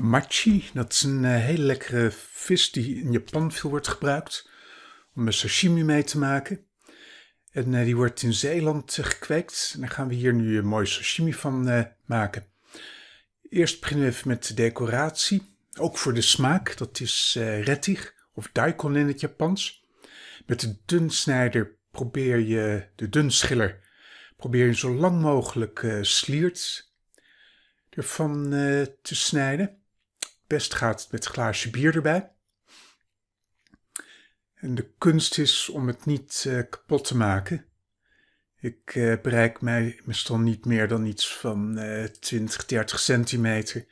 Machi, dat is een eh, hele lekkere vis die in Japan veel wordt gebruikt om een sashimi mee te maken. En eh, die wordt in Zeeland eh, gekweekt. En daar gaan we hier nu een mooi sashimi van maken. Eerst beginnen we even met de decoratie. Ook voor de smaak, dat is rettig of daikon in het Japans. Met de dunsnijder probeer je, de dunschiller, probeer je zo lang mogelijk sliert ervan te snijden best gaat met een glaasje bier erbij. En de kunst is om het niet eh, kapot te maken. Ik eh, bereik mij meestal niet meer dan iets van uh, 20, 30 centimeter.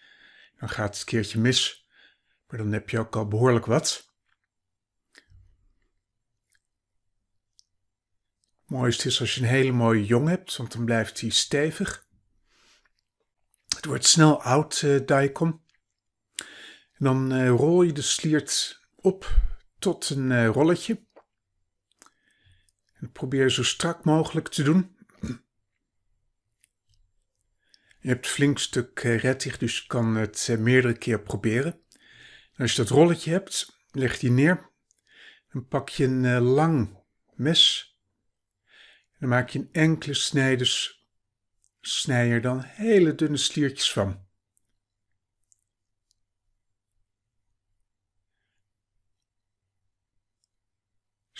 Dan gaat het een keertje mis, maar dan heb je ook al behoorlijk wat. Het mooiste is als je een hele mooie jong hebt, want dan blijft hij stevig. Het wordt snel oud, uh, eh, daikon. En dan eh, rol je de sliert op tot een eh, rolletje. En probeer zo strak mogelijk te doen. Je hebt flink stuk eh, rettig, dus je kan het meerdere keer proberen. als je dat rolletje hebt, leg die neer. Dan pak je een lang mes. En dan maak je een enkele snijders, snij er dan hele dunne sliertjes van.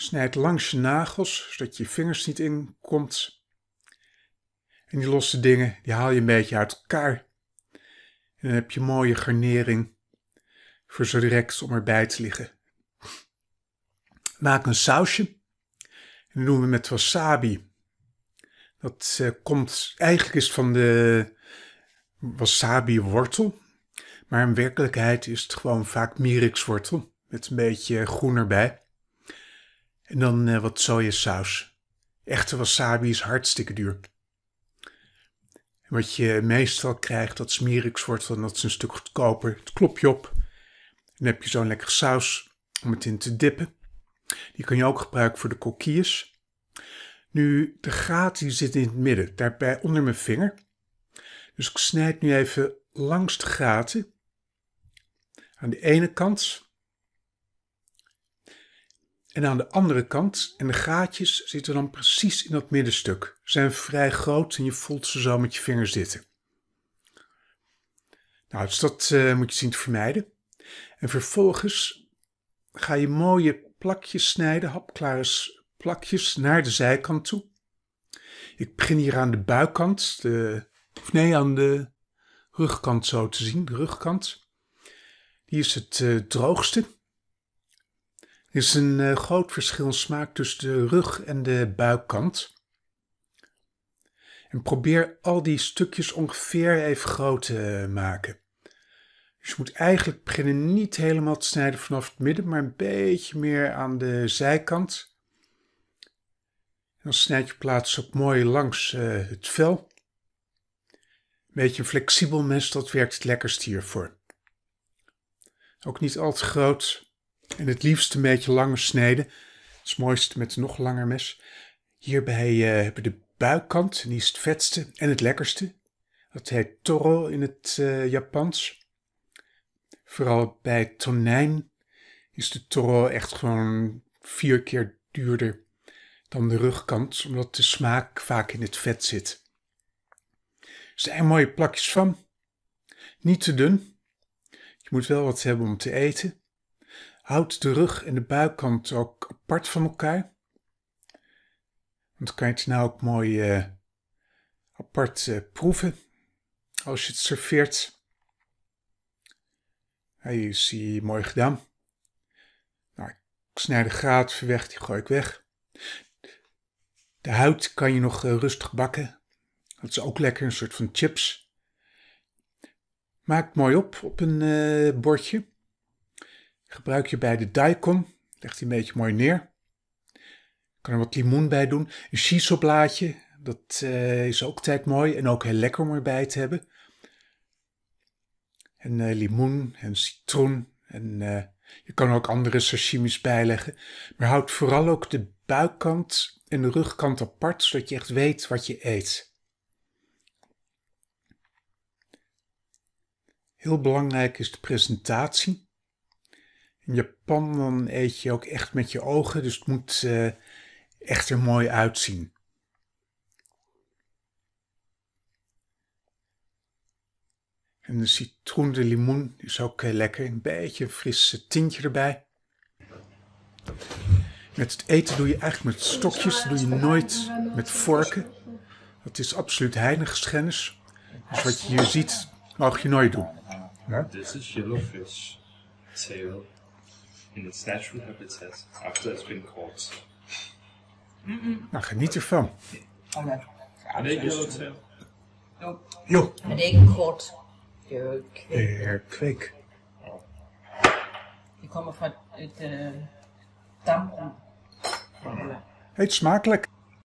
Snijd langs je nagels, zodat je vingers niet in komt. En die losse dingen, die haal je een beetje uit elkaar. En dan heb je mooie garnering voor zo direct om erbij te liggen. Maak een sausje. En dat doen we met wasabi. Dat eh, komt, eigenlijk is van de wasabi wortel. Maar in werkelijkheid is het gewoon vaak mirikswortel. Met een beetje groen erbij. En dan eh, wat sojasaus. Echte wasabi is hartstikke duur. En wat je meestal krijgt, dat smierig wordt, dan dat is een stuk goedkoper. Het klop je op. Dan heb je zo'n lekker saus om het in te dippen. Die kun je ook gebruiken voor de kokkies. Nu, de graat die zit in het midden, daarbij onder mijn vinger. Dus ik snijd nu even langs de graten. Aan de ene kant en aan de andere kant, en de gaatjes zitten dan precies in dat middenstuk. Ze Zijn vrij groot en je voelt ze zo met je vingers zitten. Nou, dus dat eh, moet je zien te vermijden. En vervolgens ga je mooie plakjes snijden, hapklare plakjes naar de zijkant toe. Ik begin hier aan de buikkant, de, of nee, aan de rugkant zo te zien, de rugkant. Die is het eh, droogste. Er is een eh, groot verschil in smaak tussen de rug- en de buikkant. En probeer al die stukjes ongeveer even groot te maken. Dus je moet eigenlijk beginnen niet helemaal te snijden vanaf het midden, maar een beetje meer aan de zijkant. En dan snijd je plaats ook mooi langs eh, het vel. Een beetje een flexibel mes, dat werkt het lekkerst hiervoor. Ook niet al te groot. En het liefst een beetje langer snijden. Het is mooist met nog langer mes. Hierbij uh, hebben de buikkant, die is het vetste en het lekkerste. Dat heet toro in het uh, Japans. Vooral bij tonijn is de toro echt gewoon vier keer duurder dan de rugkant, omdat de smaak vaak in het vet zit. Er zijn mooie plakjes van. Niet te dun. Je moet wel wat hebben om te eten. Houd de rug en de buikkant ook apart van elkaar. Want dan kan je het nou ook mooi eh, apart eh, proeven als je het serveert. Hij hey, is mooi gedaan. Nou, ik snij de graad weg, die gooi ik weg. De huid kan je nog eh, rustig bakken. Dat is ook lekker, een soort van chips. Maakt mooi op op een bordje. Gebruik je bij de daikon. Leg die een beetje mooi neer. Je kan er wat limoen bij doen. Een shiso blaadje. Dat eh, is ook tijd mooi en ook heel lekker om erbij te hebben. En eh, limoen en citroen. En eh, je kan ook andere sashimis bijleggen. Maar houd vooral ook de buikkant en de rugkant apart, zodat je echt weet wat je eet. Heel belangrijk is de presentatie in Japan dan eet je ook echt met je ogen. Dus het moet eh, echt er mooi uitzien. En de citroen, de limoen is ook eh, lekker. Een beetje een fris eh, tintje erbij. Met het eten doe je eigenlijk met stokjes, dat doe je nooit met vorken. Dat is absoluut heiligschennis. Dus wat je hier ziet, mag je nooit doen. Dit is yellowfish in its it says after it's been caught. Mm -mm. Nou, geniet ervan. Oh, nee. Are ik yellow dus- oh. het No. Jo. Are they caught? De kweek. Oh. Die komen het eh, uh, smakelijk.